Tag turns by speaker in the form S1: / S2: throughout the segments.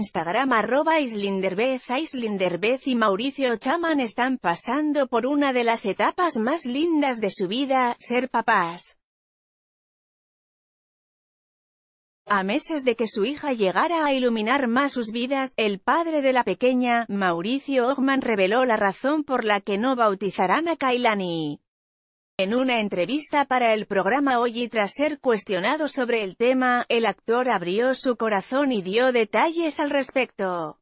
S1: Instagram arroba Islinderbez y Mauricio Chaman están pasando por una de las etapas más lindas de su vida, ser papás. A meses de que su hija llegara a iluminar más sus vidas, el padre de la pequeña, Mauricio Ogman reveló la razón por la que no bautizarán a Kailani. En una entrevista para el programa Hoy y tras ser cuestionado sobre el tema, el actor abrió su corazón y dio detalles al respecto.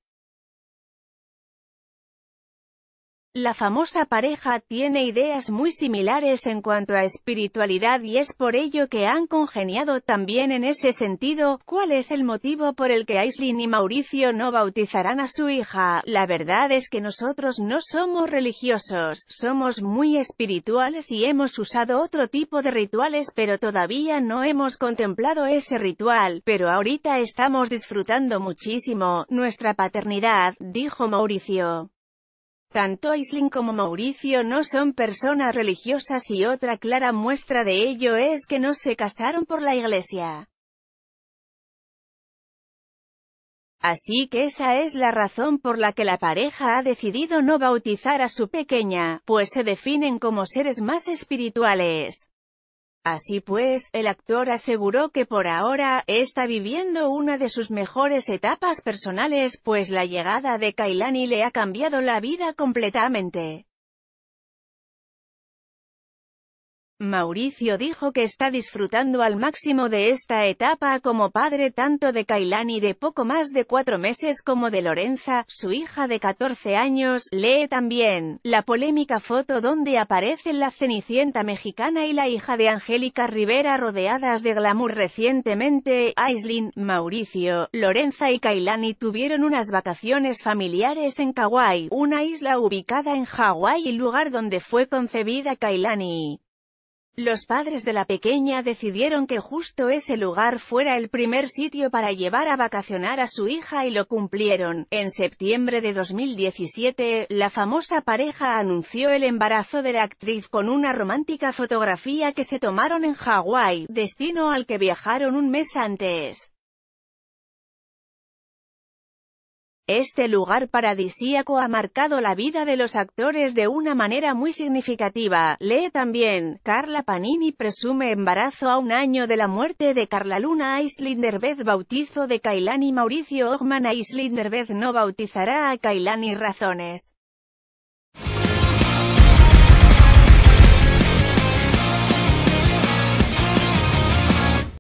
S1: La famosa pareja tiene ideas muy similares en cuanto a espiritualidad y es por ello que han congeniado también en ese sentido, ¿cuál es el motivo por el que Aislin y Mauricio no bautizarán a su hija? La verdad es que nosotros no somos religiosos, somos muy espirituales y hemos usado otro tipo de rituales pero todavía no hemos contemplado ese ritual, pero ahorita estamos disfrutando muchísimo, nuestra paternidad, dijo Mauricio. Tanto Aisling como Mauricio no son personas religiosas y otra clara muestra de ello es que no se casaron por la iglesia. Así que esa es la razón por la que la pareja ha decidido no bautizar a su pequeña, pues se definen como seres más espirituales. Así pues, el actor aseguró que por ahora, está viviendo una de sus mejores etapas personales pues la llegada de Kailani le ha cambiado la vida completamente. Mauricio dijo que está disfrutando al máximo de esta etapa como padre tanto de Kailani de poco más de cuatro meses como de Lorenza, su hija de 14 años. Lee también, la polémica foto donde aparecen la Cenicienta mexicana y la hija de Angélica Rivera rodeadas de glamour recientemente. Aislin, Mauricio, Lorenza y Kailani tuvieron unas vacaciones familiares en Kauai, una isla ubicada en Hawái y lugar donde fue concebida Kailani. Los padres de la pequeña decidieron que justo ese lugar fuera el primer sitio para llevar a vacacionar a su hija y lo cumplieron. En septiembre de 2017, la famosa pareja anunció el embarazo de la actriz con una romántica fotografía que se tomaron en Hawái, destino al que viajaron un mes antes. Este lugar paradisíaco ha marcado la vida de los actores de una manera muy significativa. Lee también, Carla Panini presume embarazo a un año de la muerte de Carla Luna Islinderbeth bautizo de Kailani Mauricio Ogman Islinderbeth no bautizará a Kailani razones.